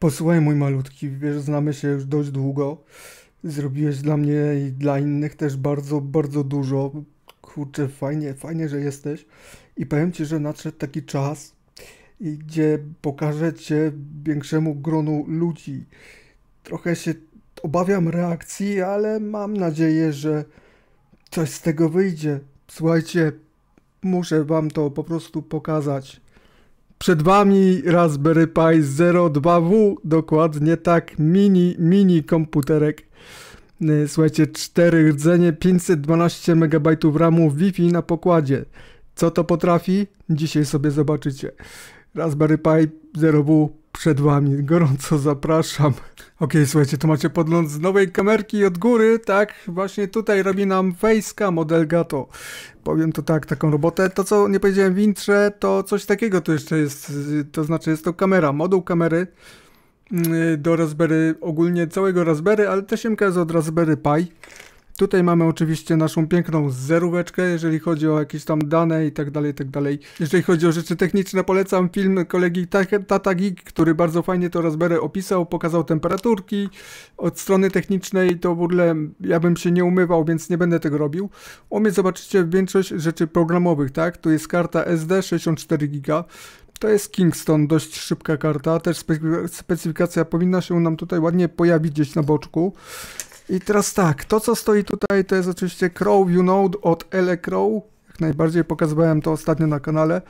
Posłuchaj mój malutki, wiesz, znamy się już dość długo. Zrobiłeś dla mnie i dla innych też bardzo, bardzo dużo. Kurczę, fajnie, fajnie, że jesteś. I powiem ci, że nadszedł taki czas, gdzie pokażę cię większemu gronu ludzi. Trochę się obawiam reakcji, ale mam nadzieję, że coś z tego wyjdzie. Słuchajcie, muszę wam to po prostu pokazać. Przed Wami Raspberry Pi 02W, dokładnie tak, mini, mini komputerek. Y, słuchajcie, 4 rdzenie, 512 MB RAMu, Wi-Fi na pokładzie. Co to potrafi? Dzisiaj sobie zobaczycie. Raspberry Pi 0W przed wami. Gorąco zapraszam. Okej, słuchajcie, tu macie podląd z nowej kamerki od góry, tak? Właśnie tutaj robi nam fejska model Gato. Powiem to tak, taką robotę. To, co nie powiedziałem w intrze, to coś takiego tu jeszcze jest. To znaczy jest to kamera, moduł kamery mm, do Raspberry, ogólnie całego Raspberry, ale ta siemka jest od Raspberry Pi. Tutaj mamy oczywiście naszą piękną zeróweczkę, jeżeli chodzi o jakieś tam dane i tak dalej, i tak dalej. Jeżeli chodzi o rzeczy techniczne, polecam film kolegi Tata Geek, który bardzo fajnie to Raspberry opisał, pokazał temperaturki od strony technicznej, to w ogóle ja bym się nie umywał, więc nie będę tego robił. U mnie zobaczycie większość rzeczy programowych, tak? Tu jest karta SD 64 GB, to jest Kingston, dość szybka karta, też specyfikacja powinna się nam tutaj ładnie pojawić gdzieś na boczku. I teraz tak, to co stoi tutaj to jest oczywiście Crow View Node od Elecrow, Jak najbardziej pokazywałem to ostatnio na kanale,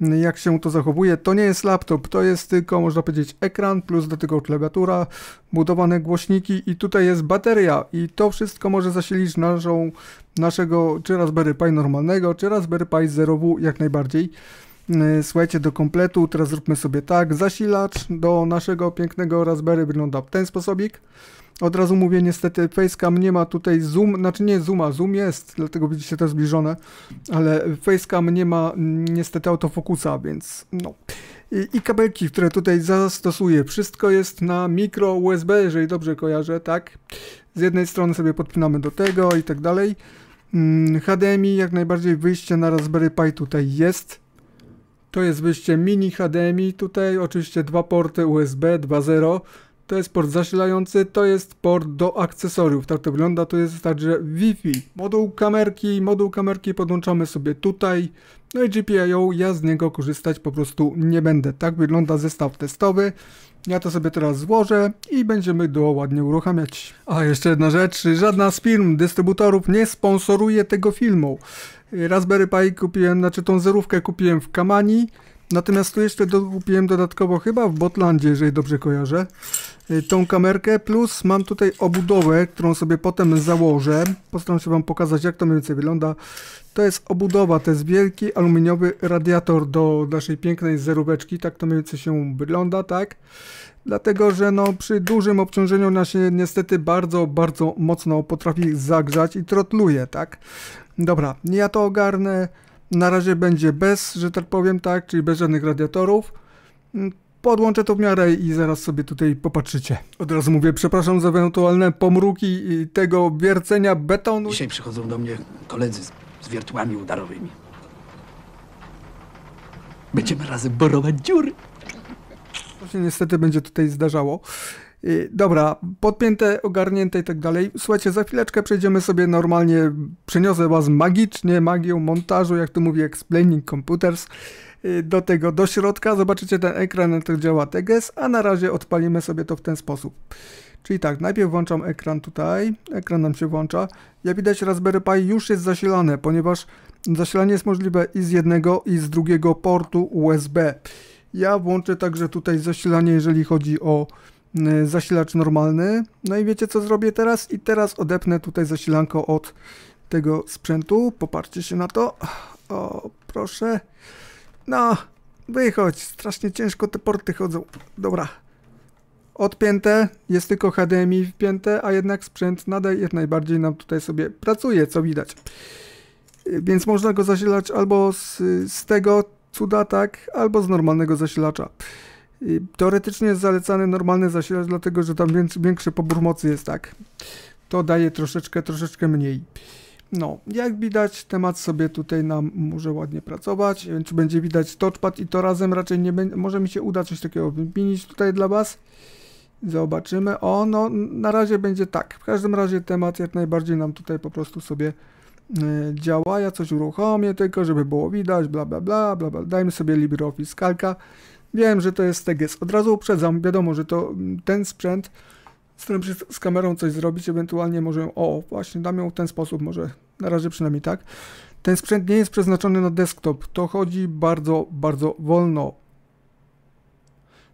jak się to zachowuje. To nie jest laptop, to jest tylko można powiedzieć ekran plus do tego klawiatura, budowane głośniki i tutaj jest bateria i to wszystko może zasilić naszą, naszego czy Raspberry Pi normalnego, czy Raspberry Pi 0W jak najbardziej. E, słuchajcie, do kompletu, teraz zróbmy sobie tak, zasilacz do naszego pięknego Raspberry wygląda w ten sposobik. Od razu mówię, niestety Facecam nie ma tutaj zoom, znaczy nie zooma, zoom jest, dlatego widzicie to zbliżone, ale Facecam nie ma niestety autofokusa, więc no. I, I, kabelki, które tutaj zastosuję, wszystko jest na mikro USB, jeżeli dobrze kojarzę, tak? Z jednej strony sobie podpinamy do tego i tak dalej. Mm, HDMI, jak najbardziej wyjście na Raspberry Pi tutaj jest. To jest wyjście mini HDMI tutaj, oczywiście dwa porty USB 2.0 to jest port zasilający, to jest port do akcesoriów. Tak to wygląda, to jest także Wi-Fi. Moduł kamerki, moduł kamerki podłączamy sobie tutaj. No i GPIO, ja z niego korzystać po prostu nie będę. Tak wygląda zestaw testowy. Ja to sobie teraz złożę i będziemy go ładnie uruchamiać. A jeszcze jedna rzecz, żadna z firm, dystrybutorów nie sponsoruje tego filmu. Raspberry Pi kupiłem, znaczy tą zerówkę kupiłem w Kamani, natomiast tu jeszcze dokupiłem dodatkowo chyba w Botlandzie, jeżeli dobrze kojarzę. Y, tą kamerkę, plus mam tutaj obudowę, którą sobie potem założę. Postaram się Wam pokazać, jak to mniej więcej wygląda. To jest obudowa, to jest wielki aluminiowy radiator do naszej pięknej zeróweczki, tak to mniej więcej się wygląda, tak? Dlatego, że no, przy dużym obciążeniu ona się niestety bardzo, bardzo mocno potrafi zagrzać i trotluje, tak? Dobra, ja to ogarnę. Na razie będzie bez, że tak powiem, tak, czyli bez żadnych radiatorów podłączę to w miarę i zaraz sobie tutaj popatrzycie. Od razu mówię, przepraszam za ewentualne pomruki tego wiercenia betonu. Dzisiaj przychodzą do mnie koledzy z, z wiertłami udarowymi. Będziemy razem borować dziury. To się niestety będzie tutaj zdarzało. Y, dobra, podpięte, ogarnięte i tak dalej. Słuchajcie, za chwileczkę przejdziemy sobie normalnie, przeniosę was magicznie, magią montażu, jak to mówi Explaining Computers. Y, do tego do środka. Zobaczycie ten ekran, na którym działa TGS, a na razie odpalimy sobie to w ten sposób. Czyli tak, najpierw włączam ekran tutaj, ekran nam się włącza. Jak widać Raspberry Pi już jest zasilane, ponieważ zasilanie jest możliwe i z jednego i z drugiego portu USB. Ja włączę także tutaj zasilanie, jeżeli chodzi o y, zasilacz normalny. No i wiecie co zrobię teraz? I teraz odepnę tutaj zasilanko od tego sprzętu. Popatrzcie się na to. O, proszę. No, wychodź, strasznie ciężko te porty chodzą. Dobra. Odpięte, jest tylko HDMI wpięte, a jednak sprzęt nadal jak najbardziej nam tutaj sobie pracuje, co widać. Y, więc można go zasilać albo z, z tego cuda, tak, albo z normalnego zasilacza. Y, teoretycznie jest zalecany normalny zasilacz, dlatego że tam większy, pobór mocy jest, tak. To daje troszeczkę, troszeczkę mniej. No, jak widać, temat sobie tutaj nam może ładnie pracować. Nie wiem, czy będzie widać touchpad i to razem raczej nie będzie. Może mi się uda coś takiego wymienić tutaj dla Was. Zobaczymy. O, no, na razie będzie tak. W każdym razie temat jak najbardziej nam tutaj po prostu sobie e, działa. Ja coś uruchomię tylko, żeby było widać, bla, bla, bla, bla, bla. Dajmy sobie LibreOffice Calca. Wiem, że to jest TGS. Od razu uprzedzam, wiadomo, że to mm, ten sprzęt Staram się z kamerą coś zrobić, ewentualnie może, o właśnie dam ją w ten sposób, może na razie przynajmniej tak. Ten sprzęt nie jest przeznaczony na desktop, to chodzi bardzo, bardzo wolno.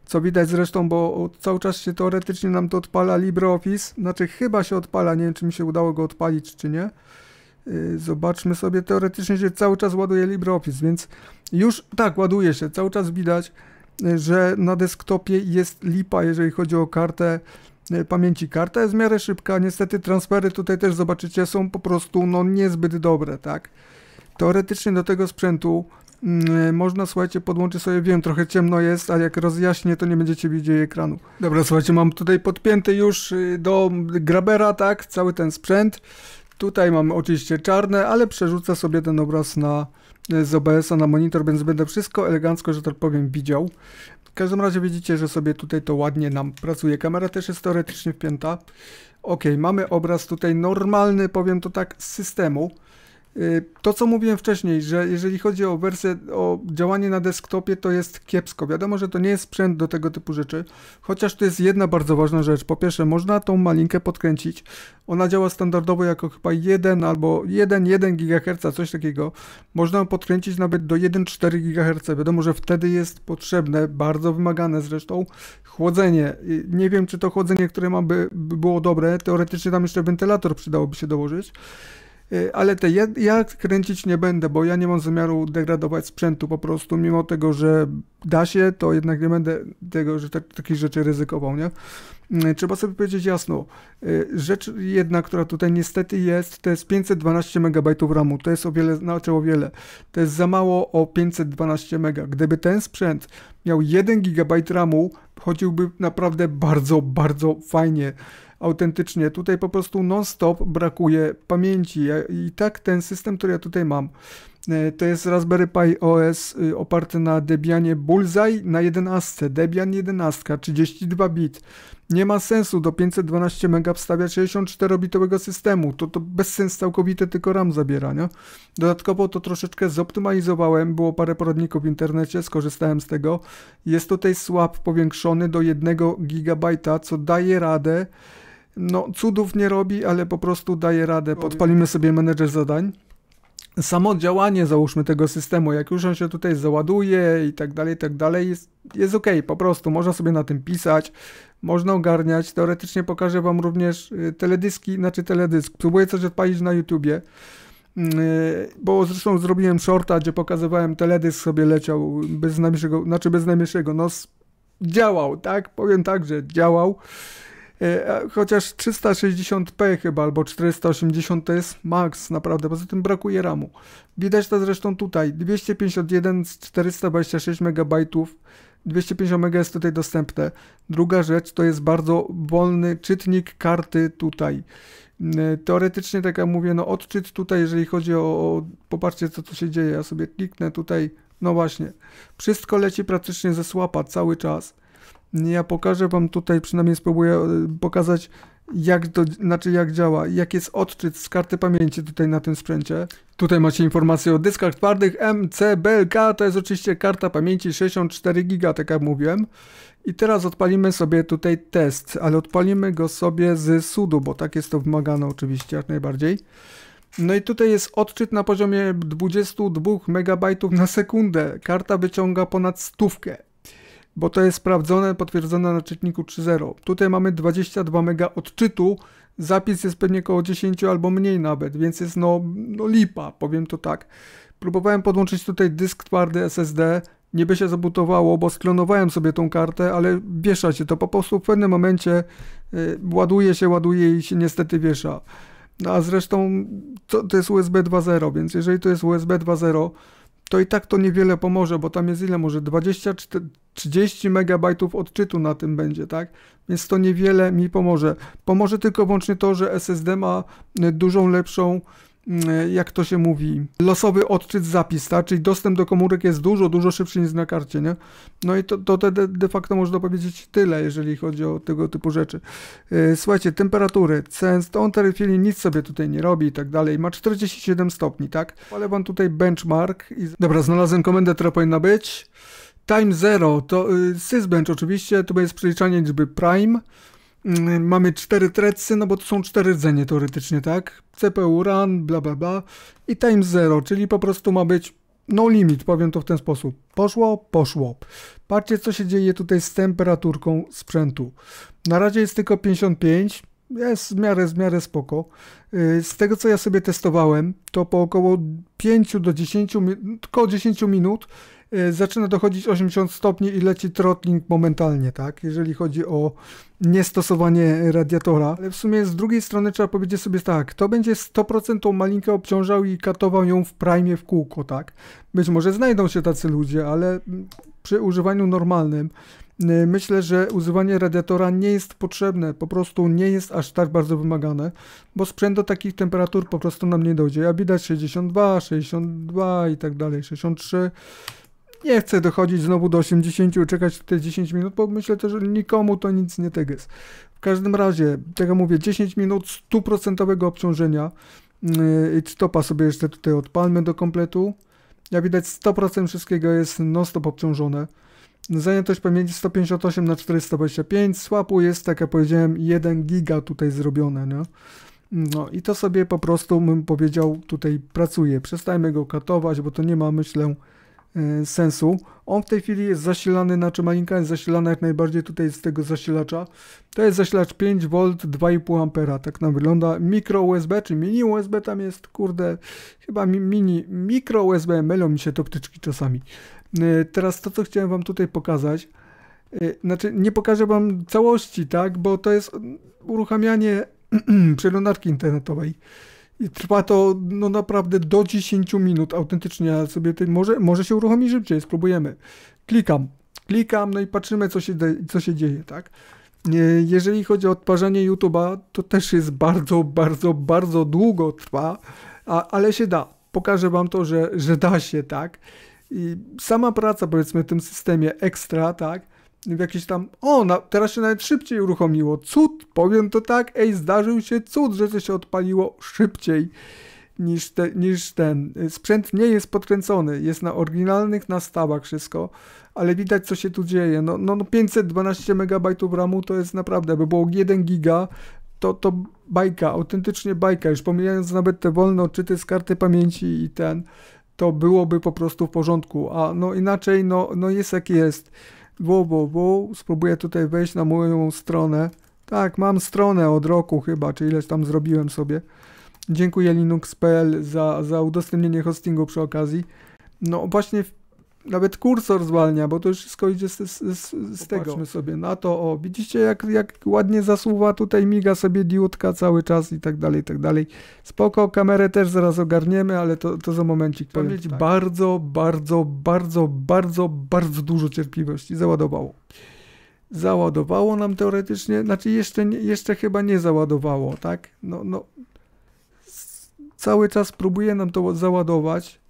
Co widać zresztą, bo cały czas się teoretycznie nam to odpala LibreOffice, znaczy chyba się odpala, nie wiem czy mi się udało go odpalić czy nie. Yy, zobaczmy sobie, teoretycznie się cały czas ładuje LibreOffice, więc już tak, ładuje się, cały czas widać, yy, że na desktopie jest lipa, jeżeli chodzi o kartę Y, pamięci karta jest w miarę szybka. Niestety transfery tutaj też zobaczycie są po prostu no niezbyt dobre, tak. Teoretycznie do tego sprzętu mm, y, można, słuchajcie, podłączyć sobie, wiem, trochę ciemno jest, a jak rozjaśnię, to nie będziecie widzieli ekranu. Dobra, słuchajcie, mam tutaj podpięty już y, do grabera, tak, cały ten sprzęt. Tutaj mam oczywiście czarne, ale przerzucę sobie ten obraz na, z OBS-a na monitor, więc będę wszystko elegancko, że tak powiem, widział. W każdym razie widzicie, że sobie tutaj to ładnie nam pracuje. Kamera też jest teoretycznie wpięta. Ok, mamy obraz tutaj normalny, powiem to tak, z systemu. Y, to, co mówiłem wcześniej, że jeżeli chodzi o wersję, o działanie na desktopie, to jest kiepsko. Wiadomo, że to nie jest sprzęt do tego typu rzeczy, chociaż to jest jedna bardzo ważna rzecz. Po pierwsze, można tą malinkę podkręcić. Ona działa standardowo jako chyba 1 albo 1,1 GHz, coś takiego. Można ją podkręcić nawet do 1,4 GHz. Wiadomo, że wtedy jest potrzebne, bardzo wymagane zresztą, chłodzenie. Nie wiem, czy to chłodzenie, które ma by, by było dobre. Teoretycznie tam jeszcze wentylator przydałoby się dołożyć. Y, ale te ja, ja kręcić nie będę, bo ja nie mam zamiaru degradować sprzętu po prostu, mimo tego, że da się, to jednak nie będę tego, że tak, takich rzeczy ryzykował, nie? Mm, trzeba sobie powiedzieć jasno, y, rzecz jedna, która tutaj niestety jest, to jest 512 MB RAMu, to jest o wiele, znaczy o wiele, to jest za mało o 512 MB. Gdyby ten sprzęt miał 1 GB RAMu, chodziłby naprawdę bardzo, bardzo fajnie autentycznie. Tutaj po prostu non-stop brakuje pamięci. I tak ten system, który ja tutaj mam, e, to jest Raspberry Pi OS y, oparty na Debianie Bullseye na 11, Debian 11, 32 bit. Nie ma sensu do 512 MB wstawiać 64-bitowego systemu, to, to bez sens całkowity, tylko RAM zabiera, nie? Dodatkowo to troszeczkę zoptymalizowałem, było parę poradników w internecie, skorzystałem z tego. Jest tutaj swap powiększony do 1 GB, co daje radę no, cudów nie robi, ale po prostu daje radę. Podpalimy sobie menedżer zadań. Samo działanie, załóżmy, tego systemu, jak już on się tutaj załaduje i tak dalej, i tak dalej, jest, jest ok, po prostu można sobie na tym pisać, można ogarniać. Teoretycznie pokażę Wam również y, teledyski, znaczy teledysk. Próbuję coś odpalić na YouTubie mm, y, bo zresztą zrobiłem shorta, gdzie pokazywałem teledysk sobie leciał bez najmniejszego, znaczy bez najmniejszego, no działał, tak, powiem tak, że działał E, chociaż 360p chyba albo 480 to jest max naprawdę, poza tym brakuje RAMu. Widać to zresztą tutaj, 251 z 426 MB, 250 MB jest tutaj dostępne. Druga rzecz to jest bardzo wolny czytnik karty tutaj. E, teoretycznie, tak jak mówię, no odczyt tutaj, jeżeli chodzi o, o popatrzcie co tu się dzieje, ja sobie kliknę tutaj, no właśnie, wszystko leci praktycznie ze słapa cały czas. Ja pokażę Wam tutaj, przynajmniej spróbuję e, pokazać, jak, to, znaczy jak działa, jak jest odczyt z karty pamięci tutaj na tym sprzęcie. Tutaj macie informacje o dyskach twardych MCBLK, to jest oczywiście karta pamięci 64 GB, tak jak mówiłem. I teraz odpalimy sobie tutaj test, ale odpalimy go sobie z sudu, bo tak jest to wymagane oczywiście jak najbardziej. No i tutaj jest odczyt na poziomie 22 MB na sekundę. Karta wyciąga ponad stówkę bo to jest sprawdzone, potwierdzone na czytniku 3.0. Tutaj mamy 22 mega odczytu, zapis jest pewnie około 10 albo mniej nawet, więc jest no, no lipa, powiem to tak. Próbowałem podłączyć tutaj dysk twardy SSD, niby się zabutowało, bo sklonowałem sobie tą kartę, ale wiesza się to po prostu w pewnym momencie y, ładuje się, ładuje i się niestety wiesza. No a zresztą to, to jest USB 2.0, więc jeżeli to jest USB 2.0, to i tak to niewiele pomoże, bo tam jest ile może 24, 30 megabajtów odczytu na tym będzie, tak? Więc to niewiele mi pomoże. Pomoże tylko wyłącznie to, że SSD ma y, dużą lepszą y, jak to się mówi, losowy odczyt zapis, tak? czyli dostęp do komórek jest dużo, dużo szybszy niż na karcie, nie? No i to, to de, facto można powiedzieć tyle, jeżeli chodzi o tego typu rzeczy. Y, słuchajcie, temperatury, CNS, on w tej chwili nic sobie tutaj nie robi i tak dalej, ma 47 stopni, tak? Ale wam tutaj benchmark i... Dobra, znalazłem komendę, która powinna być. Time Zero to y, sysbench oczywiście, to jest przeliczanie liczby prime. Y, mamy cztery trecy, no bo to są cztery rdzenie teoretycznie, tak? CPU run, bla bla bla. I time zero, czyli po prostu ma być no limit, powiem to w ten sposób. Poszło, poszło. Patrzcie, co się dzieje tutaj z temperaturką sprzętu. Na razie jest tylko 55, jest w miarę, w miarę spoko. Y, z tego, co ja sobie testowałem, to po około 5 do 10, około 10 minut Y, zaczyna dochodzić 80 stopni i leci trotling momentalnie, tak? Jeżeli chodzi o niestosowanie radiatora. Ale w sumie z drugiej strony trzeba powiedzieć sobie tak, to będzie 100% tą malinkę obciążał i katował ją w prime w kółko, tak? Być może znajdą się tacy ludzie, ale mm, przy używaniu normalnym y, myślę, że używanie radiatora nie jest potrzebne, po prostu nie jest aż tak bardzo wymagane, bo sprzęt do takich temperatur po prostu nam nie dojdzie. A widać 62, 62 i tak dalej, 63 nie chcę dochodzić znowu do 80 i czekać te 10 minut, bo myślę też, że nikomu to nic nie teges. Tak w każdym razie, tak jak mówię, 10 minut 100% obciążenia. Yy, stopa sobie jeszcze tutaj odpalmy do kompletu. Jak widać 100% wszystkiego jest non-stop obciążone. Zajętość pamięci 158 na 425 swapu jest, tak jak powiedziałem, 1 giga tutaj zrobione, nie? No i to sobie po prostu, bym powiedział, tutaj pracuje. Przestajmy go katować, bo to nie ma, myślę, E, sensu. On w tej chwili jest zasilany, znaczy malinka jest zasilana jak najbardziej tutaj z tego zasilacza. To jest zasilacz 5V 2,5A, tak nam wygląda. Mikro USB czy mini USB tam jest, kurde, chyba mini, mikro USB, mylą mi się to wtyczki czasami. E, teraz to, co chciałem wam tutaj pokazać, e, znaczy nie pokażę wam całości, tak, bo to jest uruchamianie przeglądarki internetowej. I trwa to no naprawdę do 10 minut autentycznie. Ja sobie ty, może, może się uruchomi szybciej, spróbujemy. Klikam, klikam, no i patrzymy, co się, co się dzieje, tak? E, jeżeli chodzi o odparzanie YouTube'a, to też jest bardzo, bardzo, bardzo długo trwa, a, ale się da. Pokażę Wam to, że, że da się, tak? I sama praca, powiedzmy, w tym systemie ekstra, tak? w jakiś tam, o, na, teraz się nawet szybciej uruchomiło, cud, powiem to tak, ej, zdarzył się cud, że to się odpaliło szybciej niż, te, niż ten. Sprzęt nie jest podkręcony, jest na oryginalnych nastawach wszystko, ale widać co się tu dzieje. No, no, no 512 MB RAMu to jest naprawdę, by było 1 giga, to, to bajka, autentycznie bajka, już pomijając nawet te wolne odczyty z karty pamięci i ten, to byłoby po prostu w porządku, a no inaczej, no, no jest jak jest www. Spróbuję tutaj wejść na moją stronę. Tak, mam stronę od roku chyba, czy ileś tam zrobiłem sobie. Dziękuję Linux.pl za, za udostępnienie hostingu przy okazji. No właśnie nawet kursor zwalnia, bo to już wszystko idzie z, z, z, z tego. Patrzmy sobie na to, o, widzicie jak, jak ładnie zasuwa, tutaj miga sobie diodka cały czas i tak dalej, i tak dalej. Spoko, kamerę też zaraz ogarniemy, ale to, to za momencik powiem. tak. bardzo, bardzo, bardzo, bardzo, bardzo dużo cierpliwości, załadowało. Załadowało nam teoretycznie, znaczy jeszcze, jeszcze chyba nie załadowało, tak? No, no, cały czas próbuje nam to załadować,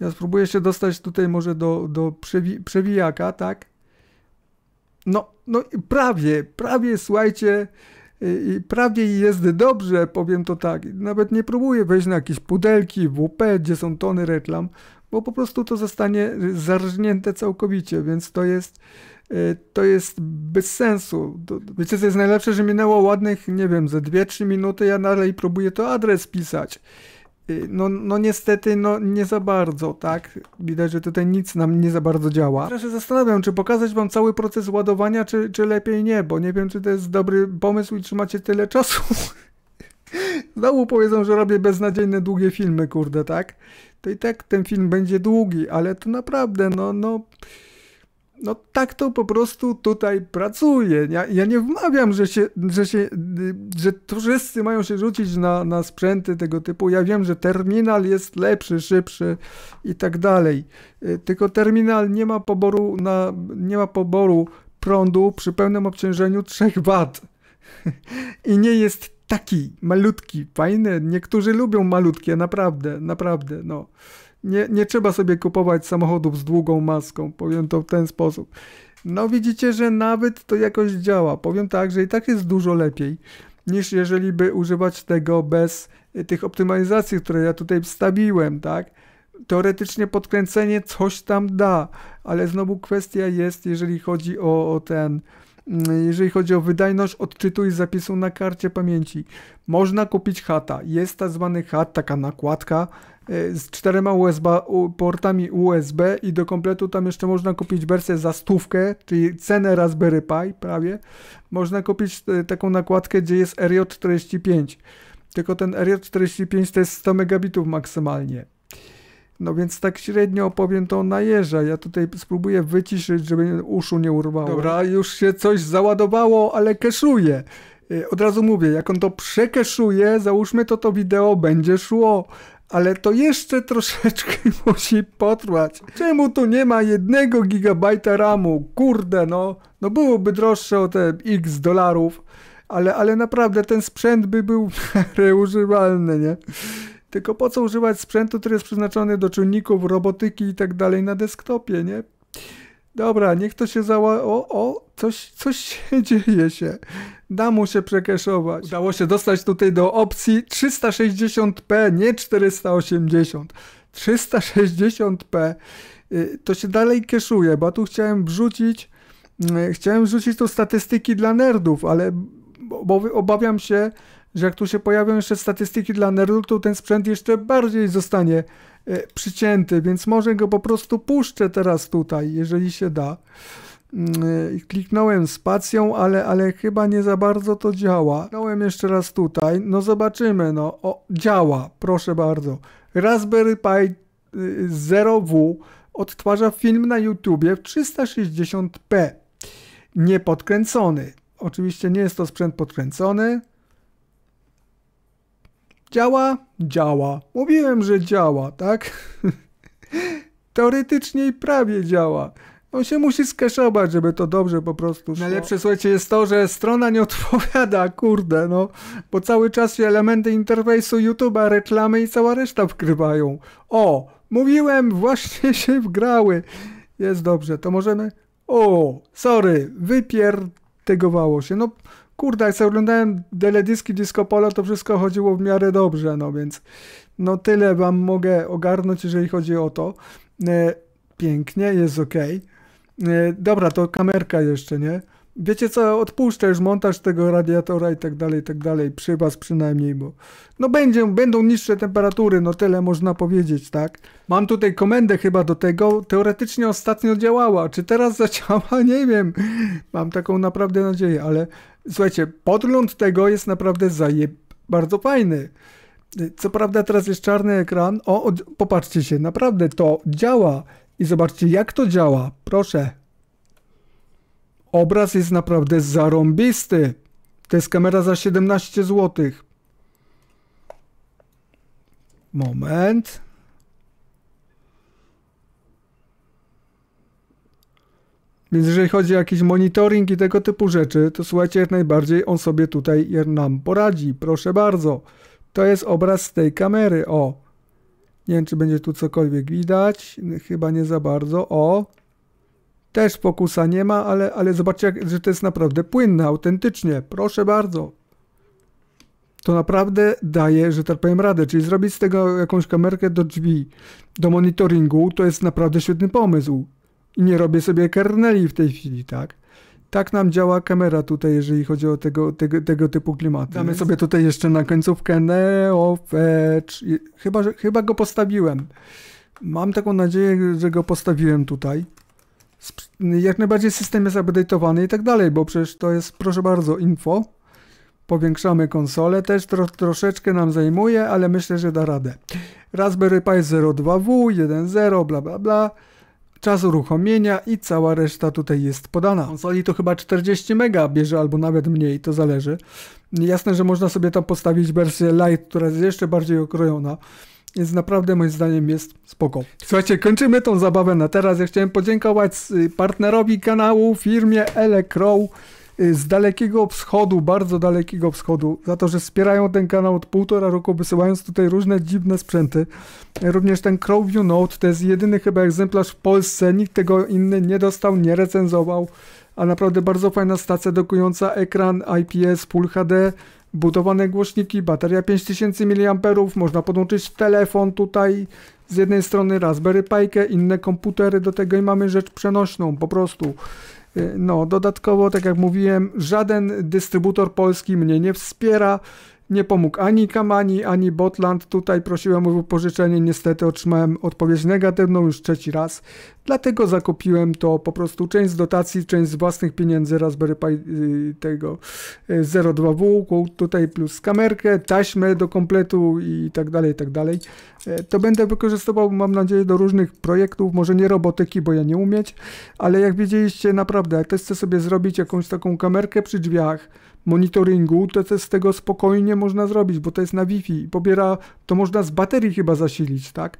ja spróbuję się dostać tutaj może do, do przewi przewijaka, tak? No, no prawie, prawie, słuchajcie, i prawie jest dobrze, powiem to tak. Nawet nie próbuję wejść na jakieś pudelki, WP, gdzie są tony reklam, bo po prostu to zostanie zarżnięte całkowicie, więc to jest, y, to jest bez sensu. Wiecie, co jest najlepsze, że minęło ładnych, nie wiem, ze 2-3 minuty, ja dalej próbuję to adres pisać. Y, no, no niestety, no nie za bardzo, tak? Widać, że tutaj nic nam nie za bardzo działa. Teraz się zastanawiam, czy pokazać wam cały proces ładowania, czy, czy lepiej nie, bo nie wiem, czy to jest dobry pomysł i trzymacie tyle czasu. Znowu powiedzą, że robię beznadziejne długie filmy, kurde, tak? To i tak ten film będzie długi, ale to naprawdę, no, no no tak to po prostu tutaj pracuje. Ja, ja nie wmawiam, że, się, że, się, że wszyscy mają się rzucić na, na sprzęty tego typu. Ja wiem, że terminal jest lepszy, szybszy i tak dalej. Y, tylko terminal nie ma poboru, na, nie ma poboru prądu przy pełnym obciążeniu 3 W. I nie jest taki malutki, fajny. Niektórzy lubią malutkie, naprawdę, naprawdę, no. Nie, nie trzeba sobie kupować samochodów z długą maską, powiem to w ten sposób. No widzicie, że nawet to jakoś działa. Powiem tak, że i tak jest dużo lepiej niż jeżeli by używać tego bez y, tych optymalizacji, które ja tutaj wstawiłem, tak? Teoretycznie podkręcenie coś tam da, ale znowu kwestia jest, jeżeli chodzi o, o ten, mm, jeżeli chodzi o wydajność odczytu i zapisu na karcie pamięci. Można kupić hata. Jest tak zwany hat, taka nakładka, Y, z czterema USB, portami USB i do kompletu tam jeszcze można kupić wersję za stówkę, czyli cenę Raspberry Pi prawie. Można kupić y, taką nakładkę, gdzie jest RJ45. Tylko ten RJ45 to jest 100 megabitów maksymalnie. No więc tak średnio opowiem to jeża. Ja tutaj spróbuję wyciszyć, żeby uszu nie urwało. Dobra, już się coś załadowało, ale keszuję. Y, od razu mówię, jak on to przekeszuje, załóżmy, to to wideo będzie szło ale to jeszcze troszeczkę musi potrwać. Czemu tu nie ma jednego gigabajta RAMu? Kurde, no, no byłoby droższe o te x dolarów, ale, ale naprawdę ten sprzęt by był reużywalny, nie? Tylko po co używać sprzętu, który jest przeznaczony do czynników, robotyki i tak dalej na desktopie, nie? Dobra, niech to się zała... O, o, coś, coś się dzieje się da mu się przekeszować. Udało się dostać tutaj do opcji 360p, nie 480. 360p y, to się dalej keszuje, bo tu chciałem wrzucić y, chciałem wrzucić to statystyki dla nerdów, ale bo obawiam się, że jak tu się pojawią jeszcze statystyki dla nerdów, to ten sprzęt jeszcze bardziej zostanie y, przycięty, więc może go po prostu puszczę teraz tutaj, jeżeli się da. Y, kliknąłem spacją, ale, ale chyba nie za bardzo to działa. Kliknąłem jeszcze raz tutaj. No zobaczymy, no. O, działa, proszę bardzo. Raspberry Pi 0W y, odtwarza film na YouTubie w 360p. Niepodkręcony. Oczywiście nie jest to sprzęt podkręcony. Działa? Działa. Mówiłem, że działa, tak? Teoretycznie i prawie działa. On się musi skeszować, żeby to dobrze po prostu szło. Najlepsze, słuchajcie, jest to, że strona nie odpowiada, kurde, no. Bo cały czas się elementy interfejsu YouTube'a, reklamy i cała reszta wkrywają. O, mówiłem, właśnie się wgrały. Jest dobrze, to możemy... O, sorry, wypiertygowało się. No, kurde, jak sobie oglądałem teledyski Disco Polo, to wszystko chodziło w miarę dobrze, no więc... No tyle wam mogę ogarnąć, jeżeli chodzi o to. E, pięknie, jest ok. E, dobra, to kamerka jeszcze, nie? Wiecie co, odpuszczę już montaż tego radiatora i tak dalej, i tak dalej, przy was przynajmniej, bo no będzie, będą niższe temperatury, no tyle można powiedzieć, tak? Mam tutaj komendę chyba do tego, teoretycznie ostatnio działała, czy teraz zadziała, nie wiem, mam taką naprawdę nadzieję, ale słuchajcie, podgląd tego jest naprawdę zaje... bardzo fajny. Co prawda teraz jest czarny ekran, o, o popatrzcie się, naprawdę to działa, i zobaczcie jak to działa. Proszę. Obraz jest naprawdę zarąbisty. To jest kamera za 17 zł. Moment. Więc jeżeli chodzi o jakiś monitoring i tego typu rzeczy, to słuchajcie, jak najbardziej on sobie tutaj nam poradzi. Proszę bardzo. To jest obraz z tej kamery. O. Nie wiem, czy będzie tu cokolwiek widać. Chyba nie za bardzo. O! Też pokusa nie ma, ale, ale zobaczcie, że to jest naprawdę płynne, autentycznie. Proszę bardzo. To naprawdę daje, że tak powiem, radę. Czyli zrobić z tego jakąś kamerkę do drzwi, do monitoringu, to jest naprawdę świetny pomysł. I nie robię sobie kerneli w tej chwili, tak? tak nam działa kamera tutaj, jeżeli chodzi o tego, tego, tego typu klimaty. Damy sobie tutaj jeszcze na końcówkę Neo Fetch. Chyba, że, chyba go postawiłem. Mam taką nadzieję, że go postawiłem tutaj. Jak najbardziej system jest update'owany i tak dalej, bo przecież to jest, proszę bardzo, info. Powiększamy konsolę, też tro, troszeczkę nam zajmuje, ale myślę, że da radę. Raspberry Pi 02W, 1.0, bla bla bla czas uruchomienia i cała reszta tutaj jest podana. Konsoli to chyba 40 mega bierze albo nawet mniej, to zależy. Jasne, że można sobie tam postawić wersję Lite, która jest jeszcze bardziej okrojona. Więc naprawdę moim zdaniem jest spoko. Słuchajcie, kończymy tą zabawę na teraz. Ja chciałem podziękować y, partnerowi kanału, firmie Elecrow Y, z dalekiego wschodu, bardzo dalekiego wschodu, za to, że wspierają ten kanał od półtora roku, wysyłając tutaj różne dziwne sprzęty. Y, również ten Crowview Note to jest jedyny chyba egzemplarz w Polsce, nikt tego inny nie dostał, nie recenzował, a naprawdę bardzo fajna stacja dokująca ekran IPS Full HD, budowane głośniki, bateria 5000 mAh, można podłączyć telefon tutaj, z jednej strony Raspberry Pi, inne komputery do tego i mamy rzecz przenośną po prostu. Y, no, dodatkowo, tak jak mówiłem, żaden dystrybutor polski mnie nie wspiera. Nie pomógł ani Kamani, ani Botland. Tutaj prosiłem o wypożyczenie, niestety otrzymałem odpowiedź negatywną już trzeci raz. Dlatego zakupiłem to po prostu część z dotacji, część z własnych pieniędzy Raspberry Pi y, tego 02W, y, tutaj plus kamerkę, taśmę do kompletu i tak dalej, i tak dalej. E, to będę wykorzystywał, mam nadzieję, do różnych projektów, może nie robotyki, bo ja nie umieć, ale jak widzieliście, naprawdę, też chcę sobie zrobić jakąś taką kamerkę przy drzwiach, monitoringu, to, to z tego spokojnie można zrobić, bo to jest na Wi-Fi. Pobiera, to można z baterii chyba zasilić, tak?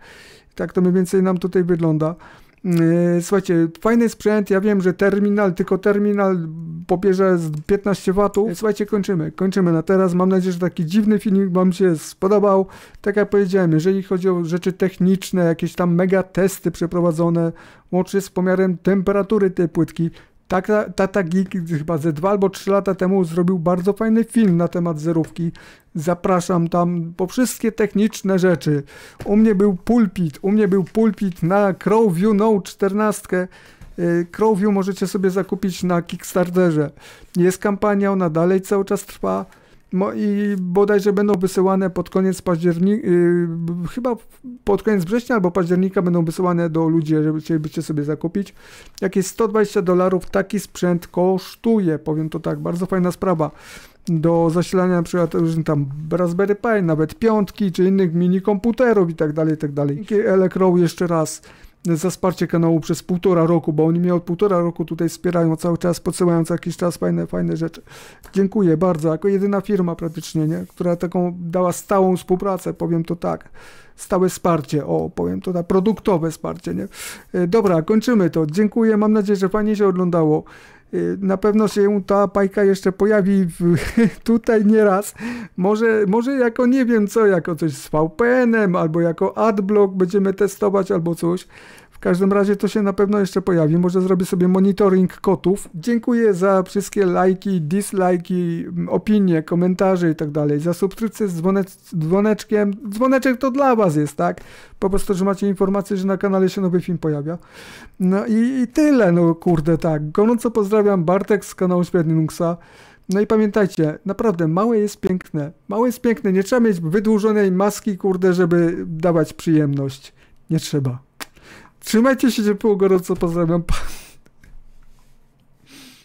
Tak to mniej więcej nam tutaj wygląda. E, słuchajcie, fajny sprzęt, ja wiem, że terminal, tylko terminal pobierze z 15 watów. E, słuchajcie, kończymy, kończymy na teraz. Mam nadzieję, że taki dziwny filmik Wam się spodobał. Tak jak powiedziałem, jeżeli chodzi o rzeczy techniczne, jakieś tam mega testy przeprowadzone, łącznie z pomiarem temperatury tej płytki, Tata, Tata Geek chyba ze dwa albo trzy lata temu zrobił bardzo fajny film na temat zerówki. Zapraszam tam po wszystkie techniczne rzeczy. U mnie był pulpit, u mnie był pulpit na Crowview Note 14. Y, Crowview możecie sobie zakupić na Kickstarterze. Jest kampania, ona dalej cały czas trwa i bodajże będą wysyłane pod koniec października, yy, chyba pod koniec września albo października będą wysyłane do ludzi, żeby chcielibyście sobie zakupić. Jakieś 120 dolarów taki sprzęt kosztuje, powiem to tak, bardzo fajna sprawa. Do zasilania na przykład różnych tam Raspberry Pi, nawet piątki czy innych mini komputerów i tak dalej, i tak dalej. Dzięki Elecrow jeszcze raz za wsparcie kanału przez półtora roku, bo oni mnie od półtora roku tutaj wspierają cały czas, podsyłają co jakiś czas fajne, fajne rzeczy. Dziękuję bardzo, jako jedyna firma praktycznie, nie? która taką dała stałą współpracę, powiem to tak. Stałe wsparcie, o, powiem to tak, produktowe wsparcie, nie? E, dobra, kończymy to. Dziękuję, mam nadzieję, że fajnie się oglądało. Y, na pewno się ta pajka jeszcze pojawi w, tutaj nieraz. Może, może jako nie wiem co, jako coś z VPN-em, albo jako adblock będziemy testować, albo coś. W każdym razie to się na pewno jeszcze pojawi. Może zrobię sobie monitoring kotów. Dziękuję za wszystkie lajki, dislajki, opinie, komentarze i tak dalej. Za subskrypcję z dzwone dzwoneczkiem. Dzwoneczek to dla Was jest, tak? Po prostu, że macie informację, że na kanale się nowy film pojawia. No i, i tyle, no kurde, tak. Gorąco pozdrawiam Bartek z kanału Świat No i pamiętajcie, naprawdę małe jest piękne. Małe jest piękne, nie trzeba mieć wydłużonej maski, kurde, żeby dawać przyjemność. Nie trzeba. Trzymajcie się ciepło, gorąco pozdrawiam.